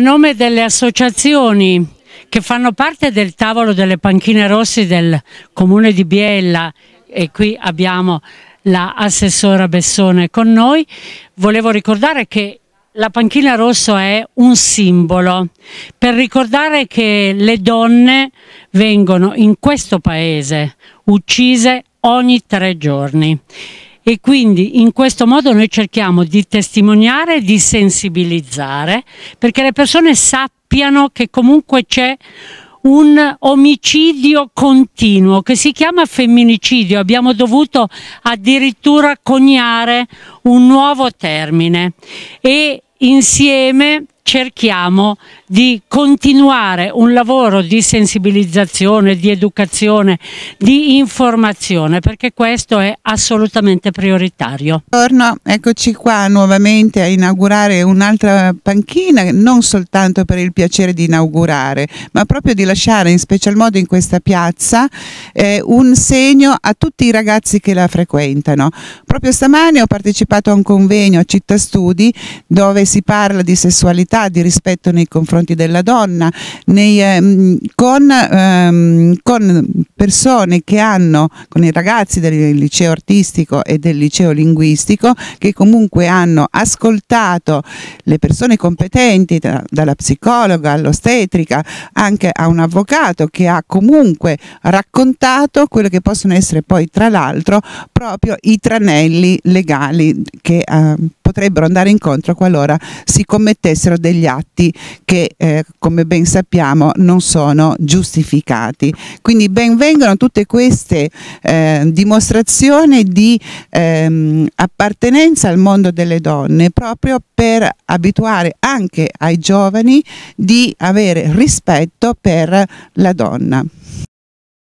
nome delle associazioni che fanno parte del tavolo delle panchine rossi del comune di Biella e qui abbiamo la assessora Bessone con noi, volevo ricordare che la panchina rossa è un simbolo per ricordare che le donne vengono in questo paese uccise ogni tre giorni e quindi in questo modo noi cerchiamo di testimoniare, di sensibilizzare perché le persone sappiano che comunque c'è un omicidio continuo che si chiama femminicidio, abbiamo dovuto addirittura coniare un nuovo termine e insieme cerchiamo di continuare un lavoro di sensibilizzazione, di educazione, di informazione, perché questo è assolutamente prioritario. Buongiorno, eccoci qua nuovamente a inaugurare un'altra panchina, non soltanto per il piacere di inaugurare, ma proprio di lasciare in special modo in questa piazza eh, un segno a tutti i ragazzi che la frequentano. Proprio stamane ho partecipato a un convegno a Città Studi dove si parla di sessualità, di rispetto nei confronti confronti della donna, nei, ehm, con, ehm, con, persone che hanno, con i ragazzi del liceo artistico e del liceo linguistico, che comunque hanno ascoltato le persone competenti, da, dalla psicologa all'ostetrica, anche a un avvocato che ha comunque raccontato quello che possono essere poi tra l'altro proprio i tranelli legali che eh, potrebbero andare incontro qualora si commettessero degli atti che eh, come ben sappiamo non sono giustificati. Quindi ben vengono tutte queste eh, dimostrazioni di ehm, appartenenza al mondo delle donne proprio per abituare anche ai giovani di avere rispetto per la donna.